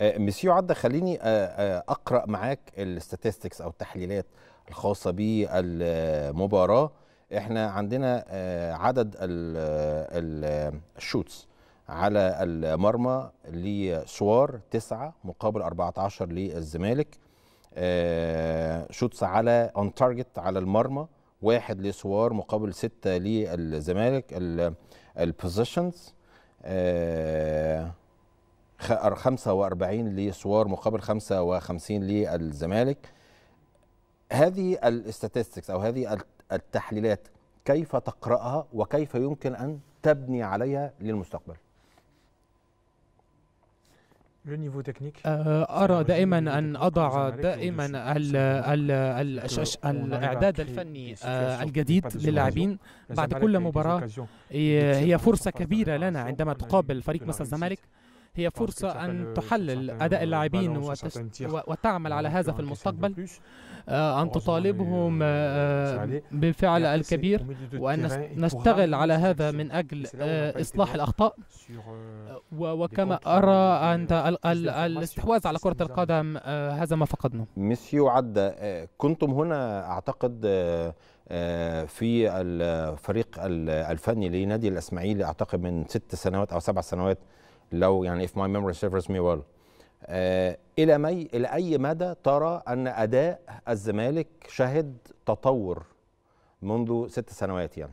آه، مسيو عدى خليني آه، آه، اقرا معاك الاستاتستكس او التحليلات الخاصه بالمباراه احنا عندنا عدد الشوتس على المرمى لسوار تسعة مقابل 14 للزمالك شوتس على اون تارجت على المرمى واحد لسوار مقابل ستة للزمالك البوزيشنز 45 لسوار مقابل 55 للزمالك هذه الاستاتستكس او هذه التحليلات كيف تقراها وكيف يمكن ان تبني عليها للمستقبل euh, أرى دائما أن أضع دائما الـ الـ الـ الإعداد الفني آه، الجديد للاعبين بعد كل مباراة هي فرصة كبيرة لنا عندما تقابل فريق مثل الزمالك هي فرصة أن تحلل أداء اللاعبين وتعمل على هذا في المستقبل آه، أن تطالبهم آه، بالفعل الكبير وأن نشتغل على هذا من أجل آه، إصلاح الأخطاء euh, وكما أرى أن الاستحواذ على كرة القدم هذا ما فقدناه ميسيو عدى كنتم هنا أعتقد في الفريق الفني لنادي الاسماعيلي اعتقد من ست سنوات او سبع سنوات لو يعني if my memory serves me well آه، الى مي الى اي مدى ترى ان اداء الزمالك شهد تطور منذ ست سنوات يعني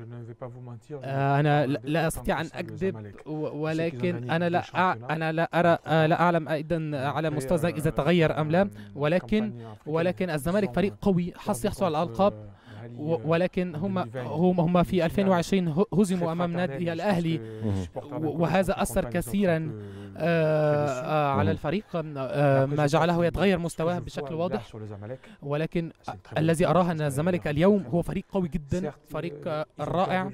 euh, أنا لا أستطيع أن أكذب ولكن أنا لا أنا لا أرى آه، لا أعلم أيضا على مستوى euh، إذا تغير أم لا euh، ولكن ولكن الزمالك فريق قوي حصل يحصل على الألقاب ولكن هم هم هم في 2020 يعني هزموا امام نادي الاهلي وهذا اثر كثيرا آه، على الفريق آه، ما جعله يتغير مستواه بشكل واضح ولكن الذي اراه ان الزمالك اليوم هو فريق قوي جدا آه، فريق رائع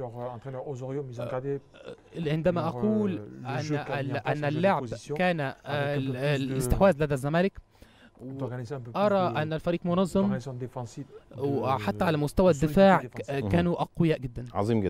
عندما اقول ان ان اللعب كان الاستحواذ لدى الزمالك أرى أن الفريق منظم وحتى على مستوى الدفاع كانوا أقوياء جدا عظيم جدا